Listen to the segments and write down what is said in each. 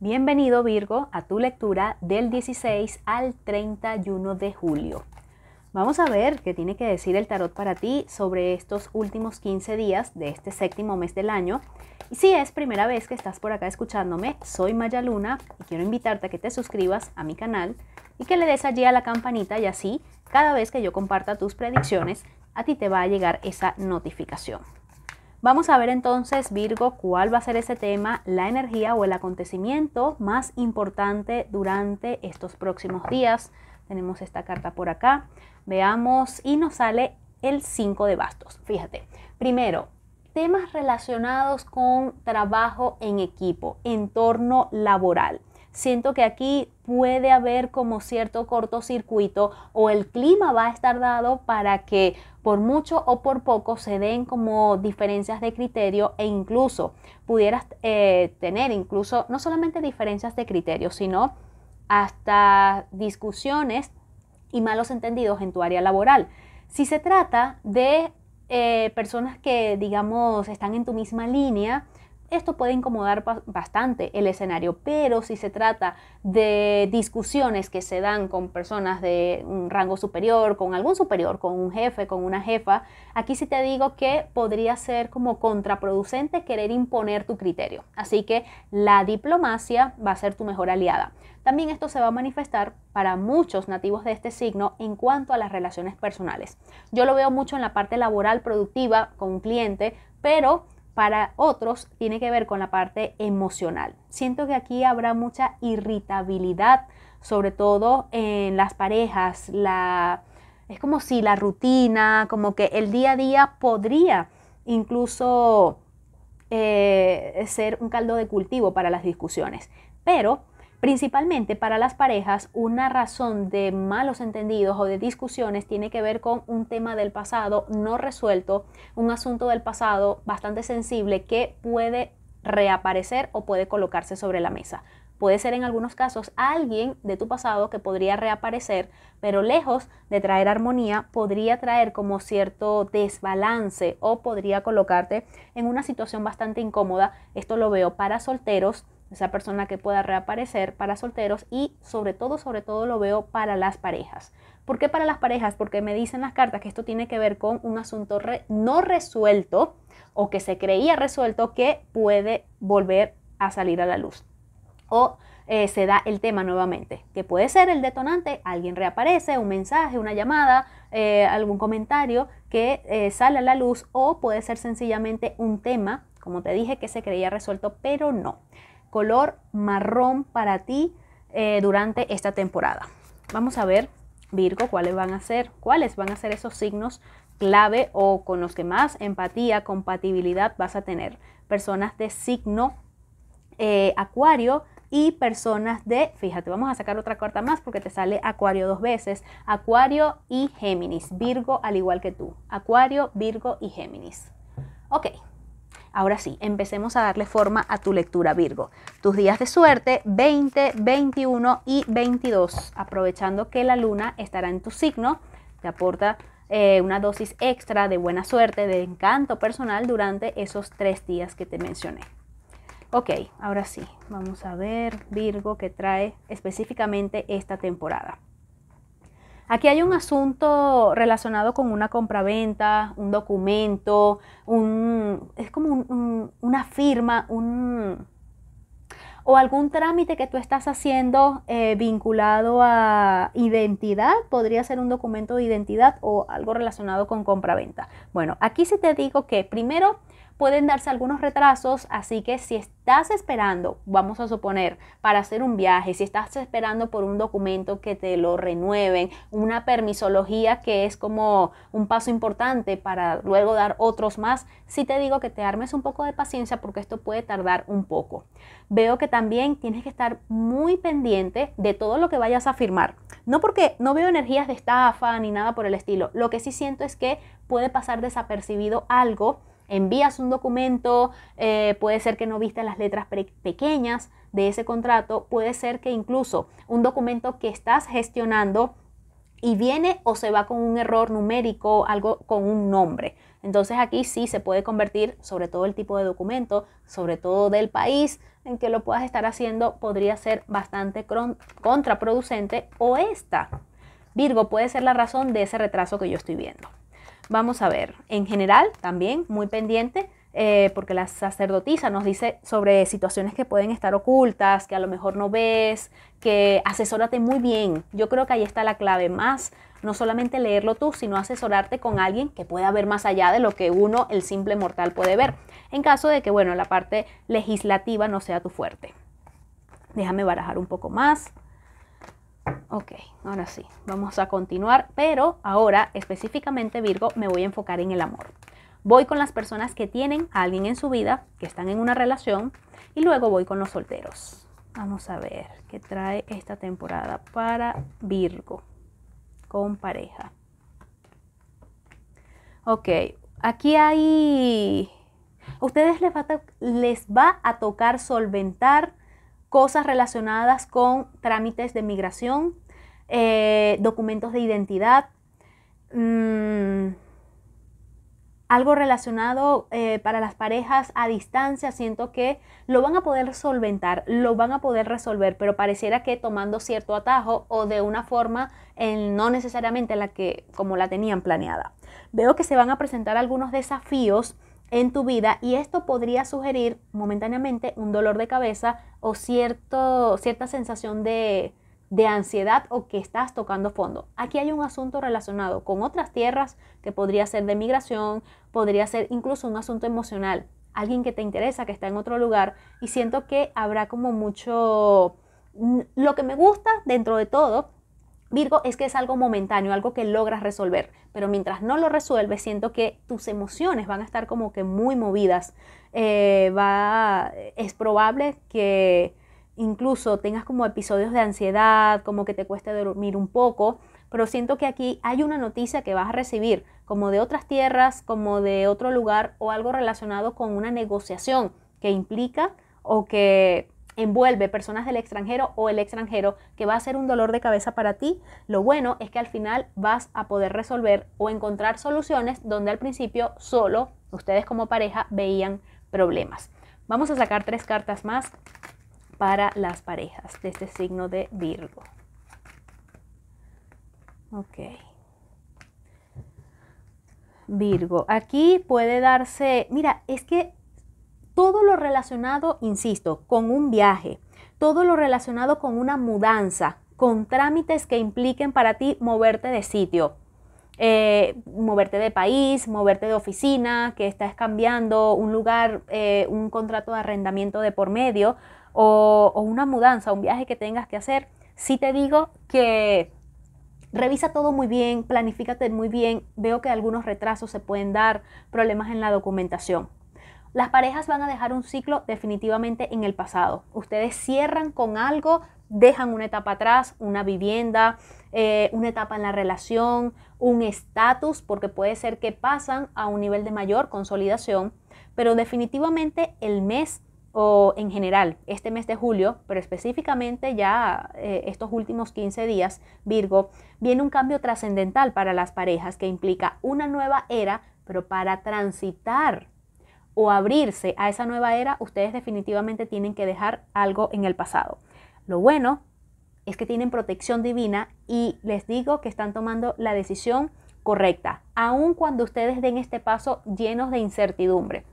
Bienvenido Virgo a tu lectura del 16 al 31 de julio. Vamos a ver qué tiene que decir el tarot para ti sobre estos últimos 15 días de este séptimo mes del año. Y si es primera vez que estás por acá escuchándome, soy Maya Luna y quiero invitarte a que te suscribas a mi canal y que le des allí a la campanita y así cada vez que yo comparta tus predicciones a ti te va a llegar esa notificación. Vamos a ver entonces, Virgo, cuál va a ser ese tema, la energía o el acontecimiento más importante durante estos próximos días. Tenemos esta carta por acá. Veamos y nos sale el 5 de bastos. Fíjate, primero, temas relacionados con trabajo en equipo, entorno laboral siento que aquí puede haber como cierto cortocircuito o el clima va a estar dado para que por mucho o por poco se den como diferencias de criterio e incluso pudieras eh, tener incluso no solamente diferencias de criterio, sino hasta discusiones y malos entendidos en tu área laboral. Si se trata de eh, personas que, digamos, están en tu misma línea, esto puede incomodar bastante el escenario, pero si se trata de discusiones que se dan con personas de un rango superior, con algún superior, con un jefe, con una jefa, aquí sí te digo que podría ser como contraproducente querer imponer tu criterio. Así que la diplomacia va a ser tu mejor aliada. También esto se va a manifestar para muchos nativos de este signo en cuanto a las relaciones personales. Yo lo veo mucho en la parte laboral productiva con un cliente, pero para otros tiene que ver con la parte emocional. Siento que aquí habrá mucha irritabilidad, sobre todo en las parejas. La, es como si la rutina, como que el día a día podría incluso eh, ser un caldo de cultivo para las discusiones. Pero Principalmente para las parejas, una razón de malos entendidos o de discusiones tiene que ver con un tema del pasado no resuelto, un asunto del pasado bastante sensible que puede reaparecer o puede colocarse sobre la mesa. Puede ser en algunos casos alguien de tu pasado que podría reaparecer, pero lejos de traer armonía, podría traer como cierto desbalance o podría colocarte en una situación bastante incómoda. Esto lo veo para solteros esa persona que pueda reaparecer para solteros y sobre todo, sobre todo lo veo para las parejas. ¿Por qué para las parejas? Porque me dicen las cartas que esto tiene que ver con un asunto no resuelto o que se creía resuelto que puede volver a salir a la luz. O eh, se da el tema nuevamente, que puede ser el detonante, alguien reaparece, un mensaje, una llamada, eh, algún comentario que eh, sale a la luz o puede ser sencillamente un tema, como te dije, que se creía resuelto, pero no color marrón para ti eh, durante esta temporada. Vamos a ver, Virgo, cuáles van a ser, cuáles van a ser esos signos clave o con los que más empatía, compatibilidad vas a tener. Personas de signo eh, acuario y personas de, fíjate, vamos a sacar otra carta más porque te sale Acuario dos veces, Acuario y Géminis, Virgo al igual que tú, Acuario, Virgo y Géminis. Ok, Ahora sí, empecemos a darle forma a tu lectura Virgo. Tus días de suerte 20, 21 y 22, aprovechando que la luna estará en tu signo, te aporta eh, una dosis extra de buena suerte, de encanto personal durante esos tres días que te mencioné. Ok, ahora sí, vamos a ver Virgo que trae específicamente esta temporada. Aquí hay un asunto relacionado con una compraventa, un documento, un, es como una firma, un, o algún trámite que tú estás haciendo eh, vinculado a identidad, podría ser un documento de identidad o algo relacionado con compraventa. Bueno, aquí sí te digo que primero pueden darse algunos retrasos, así que si estás esperando, vamos a suponer, para hacer un viaje, si estás esperando por un documento que te lo renueven, una permisología que es como un paso importante para luego dar otros más, sí te digo que te armes un poco de paciencia porque esto puede tardar un poco. Veo que también tienes que estar muy pendiente de todo lo que vayas a firmar. No porque no veo energías de estafa ni nada por el estilo. Lo que sí siento es que puede pasar desapercibido algo envías un documento, eh, puede ser que no viste las letras pequeñas de ese contrato, puede ser que incluso un documento que estás gestionando y viene o se va con un error numérico, algo con un nombre. Entonces aquí sí se puede convertir, sobre todo el tipo de documento, sobre todo del país en que lo puedas estar haciendo, podría ser bastante contraproducente o esta. Virgo puede ser la razón de ese retraso que yo estoy viendo. Vamos a ver, en general también muy pendiente, eh, porque la sacerdotisa nos dice sobre situaciones que pueden estar ocultas, que a lo mejor no ves, que asesórate muy bien. Yo creo que ahí está la clave más, no solamente leerlo tú, sino asesorarte con alguien que pueda ver más allá de lo que uno, el simple mortal, puede ver, en caso de que, bueno, la parte legislativa no sea tu fuerte. Déjame barajar un poco más. Ok, ahora sí, vamos a continuar, pero ahora específicamente Virgo me voy a enfocar en el amor. Voy con las personas que tienen a alguien en su vida, que están en una relación, y luego voy con los solteros. Vamos a ver qué trae esta temporada para Virgo con pareja. Ok, aquí hay... ustedes les les va a tocar solventar cosas relacionadas con trámites de migración, eh, documentos de identidad, mm, algo relacionado eh, para las parejas a distancia, siento que lo van a poder solventar, lo van a poder resolver, pero pareciera que tomando cierto atajo o de una forma no necesariamente la que como la tenían planeada. Veo que se van a presentar algunos desafíos en tu vida y esto podría sugerir momentáneamente un dolor de cabeza o cierto, cierta sensación de, de ansiedad o que estás tocando fondo. Aquí hay un asunto relacionado con otras tierras que podría ser de migración, podría ser incluso un asunto emocional, alguien que te interesa, que está en otro lugar y siento que habrá como mucho... Lo que me gusta dentro de todo Virgo es que es algo momentáneo, algo que logras resolver, pero mientras no lo resuelves, siento que tus emociones van a estar como que muy movidas. Eh, va, es probable que incluso tengas como episodios de ansiedad, como que te cueste dormir un poco, pero siento que aquí hay una noticia que vas a recibir, como de otras tierras, como de otro lugar o algo relacionado con una negociación que implica o que envuelve personas del extranjero o el extranjero, que va a ser un dolor de cabeza para ti, lo bueno es que al final vas a poder resolver o encontrar soluciones donde al principio solo ustedes como pareja veían problemas. Vamos a sacar tres cartas más para las parejas de este signo de Virgo. Ok. Virgo, aquí puede darse, mira, es que todo lo relacionado, insisto, con un viaje, todo lo relacionado con una mudanza, con trámites que impliquen para ti moverte de sitio, eh, moverte de país, moverte de oficina, que estás cambiando un lugar, eh, un contrato de arrendamiento de por medio o, o una mudanza, un viaje que tengas que hacer, si te digo que revisa todo muy bien, planifícate muy bien, veo que algunos retrasos se pueden dar, problemas en la documentación. Las parejas van a dejar un ciclo definitivamente en el pasado. Ustedes cierran con algo, dejan una etapa atrás, una vivienda, eh, una etapa en la relación, un estatus, porque puede ser que pasan a un nivel de mayor consolidación, pero definitivamente el mes o en general este mes de julio, pero específicamente ya eh, estos últimos 15 días, Virgo, viene un cambio trascendental para las parejas que implica una nueva era, pero para transitar o abrirse a esa nueva era, ustedes definitivamente tienen que dejar algo en el pasado. Lo bueno es que tienen protección divina y les digo que están tomando la decisión correcta, aun cuando ustedes den este paso llenos de incertidumbre.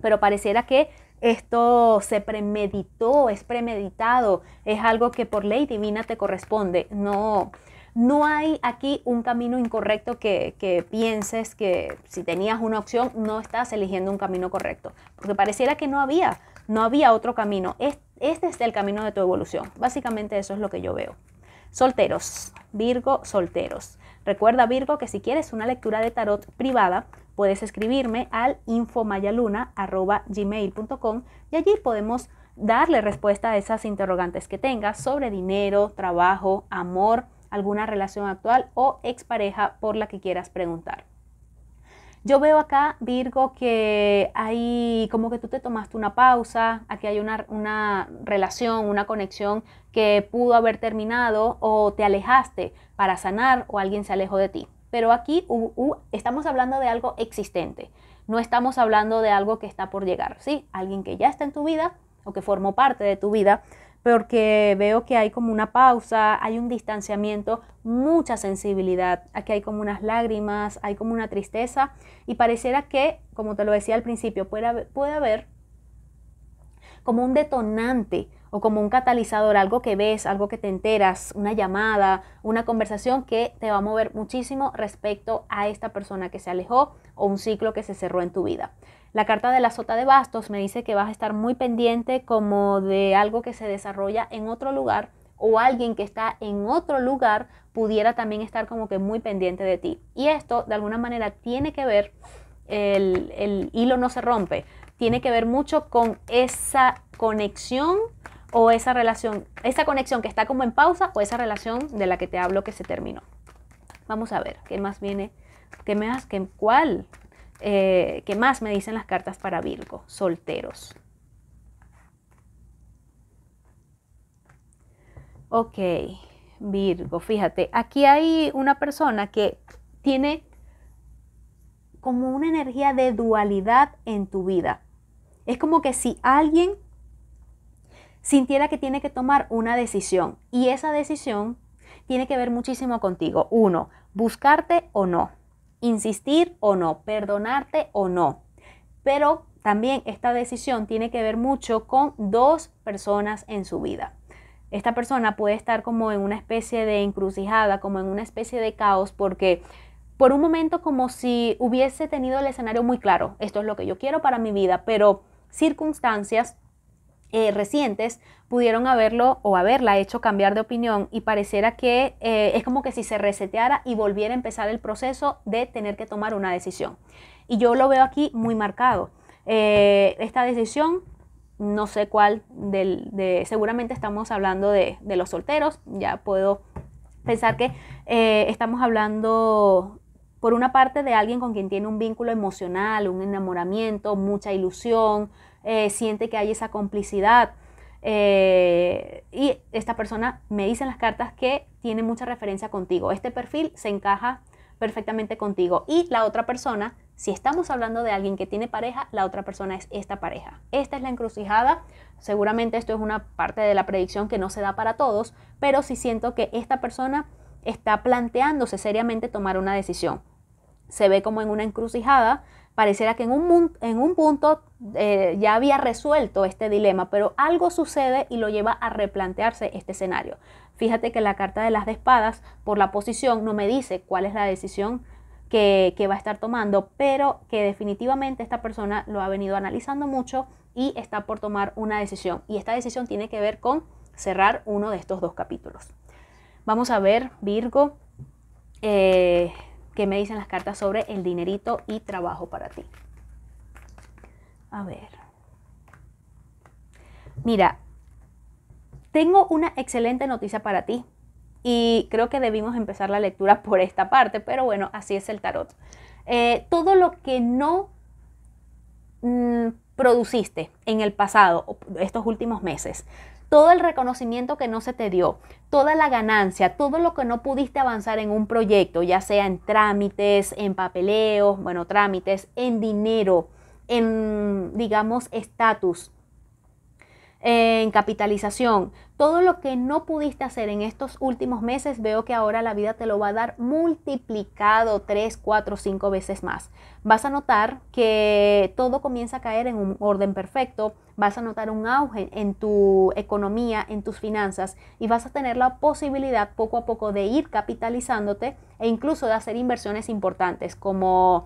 Pero pareciera que esto se premeditó, es premeditado, es algo que por ley divina te corresponde. No, no hay aquí un camino incorrecto que, pienses que si tenías una opción no estás eligiendo un camino correcto, porque pareciera que no había, no había otro camino. Este es el camino de tu evolución. Básicamente eso es lo que yo veo. Solteros, Virgo, solteros. Recuerda Virgo que si quieres una lectura de tarot privada, puedes escribirme al infomayaluna.gmail.com y allí podemos darle respuesta a esas interrogantes que tengas sobre dinero, trabajo, amor, alguna relación actual o expareja por la que quieras preguntar. Yo veo acá, Virgo, que hay como que tú te tomaste una pausa, aquí hay una, relación, una conexión que pudo haber terminado o te alejaste para sanar o alguien se alejó de ti. Pero aquí estamos hablando de algo existente, no estamos hablando de algo que está por llegar, ¿sí? Alguien que ya está en tu vida o que formó parte de tu vida, porque veo que hay como una pausa, hay un distanciamiento, mucha sensibilidad, aquí hay como unas lágrimas, hay como una tristeza y pareciera que, como te lo decía al principio, puede haber, como un detonante o como un catalizador, algo que ves, algo que te enteras, una llamada, una conversación que te va a mover muchísimo respecto a esta persona que se alejó o un ciclo que se cerró en tu vida. La carta de la sota de bastos me dice que vas a estar muy pendiente como de algo que se desarrolla en otro lugar o alguien que está en otro lugar pudiera también estar como que muy pendiente de ti. Y esto de alguna manera tiene que ver, el, hilo no se rompe, tiene que ver mucho con esa conexión o esa relación, esa conexión que está como en pausa o esa relación de la que te hablo que se terminó. Vamos a ver, ¿qué más viene? ¿Qué más? ¿Qué, ¿Cuál? Eh, que más me dicen las cartas para Virgo, solteros. Ok, Virgo, fíjate, aquí hay una persona que tiene como una energía de dualidad en tu vida. Es como que si alguien sintiera que tiene que tomar una decisión y esa decisión tiene que ver muchísimo contigo. Uno, buscarte o no insistir o no, perdonarte o no. Pero también esta decisión tiene que ver mucho con dos personas en su vida. Esta persona puede estar como en una especie de encrucijada, como en una especie de caos, porque por un momento como si hubiese tenido el escenario muy claro, esto es lo que yo quiero para mi vida, pero circunstancias eh, recientes pudieron haberlo o haberla hecho cambiar de opinión y pareciera que eh, es como que si se reseteara y volviera a empezar el proceso de tener que tomar una decisión. Y yo lo veo aquí muy marcado. Eh, esta decisión, no sé cuál, seguramente estamos hablando de, los solteros, ya puedo pensar que estamos hablando por una parte de alguien con quien tiene un vínculo emocional, un enamoramiento, mucha ilusión, eh, siente que hay esa complicidad. Eh, y esta persona me dice en las cartas que tiene mucha referencia contigo. Este perfil se encaja perfectamente contigo. Y la otra persona, si estamos hablando de alguien que tiene pareja, la otra persona es esta pareja. Esta es la encrucijada. Seguramente esto es una parte de la predicción que no se da para todos, pero sí siento que esta persona está planteándose seriamente tomar una decisión. Se ve como en una encrucijada Pareciera que en un, en un punto eh, ya había resuelto este dilema, pero algo sucede y lo lleva a replantearse este escenario. Fíjate que la carta de las de espadas, por la posición, no me dice cuál es la decisión que, que va a estar tomando, pero que definitivamente esta persona lo ha venido analizando mucho y está por tomar una decisión. Y esta decisión tiene que ver con cerrar uno de estos dos capítulos. Vamos a ver, Virgo. Eh, ¿Qué me dicen las cartas sobre el dinerito y trabajo para ti? A ver. Mira, tengo una excelente noticia para ti y creo que debimos empezar la lectura por esta parte, pero bueno, así es el tarot. Eh, todo lo que no mm, produciste en el pasado, estos últimos meses, todo el reconocimiento que no se te dio, toda la ganancia, todo lo que no pudiste avanzar en un proyecto, ya sea en trámites, en papeleos, bueno, trámites, en dinero, en, digamos, estatus, en capitalización, todo lo que no pudiste hacer en estos últimos meses, veo que ahora la vida te lo va a dar multiplicado 3, 4, 5 veces más. Vas a notar que todo comienza a caer en un orden perfecto, vas a notar un auge en tu economía, en tus finanzas y vas a tener la posibilidad poco a poco de ir capitalizándote e incluso de hacer inversiones importantes como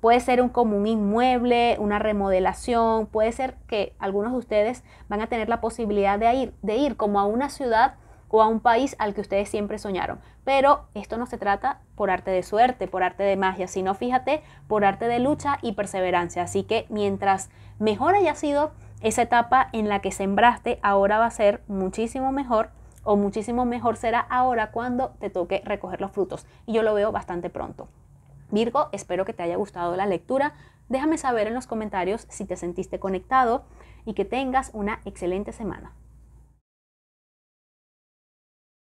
Puede ser un común inmueble, una remodelación, puede ser que algunos de ustedes van a tener la posibilidad de ir, de ir como a una ciudad o a un país al que ustedes siempre soñaron. Pero esto no se trata por arte de suerte, por arte de magia, sino fíjate, por arte de lucha y perseverancia. Así que mientras mejor haya sido esa etapa en la que sembraste, ahora va a ser muchísimo mejor o muchísimo mejor será ahora cuando te toque recoger los frutos. Y yo lo veo bastante pronto. Virgo, espero que te haya gustado la lectura. Déjame saber en los comentarios si te sentiste conectado y que tengas una excelente semana.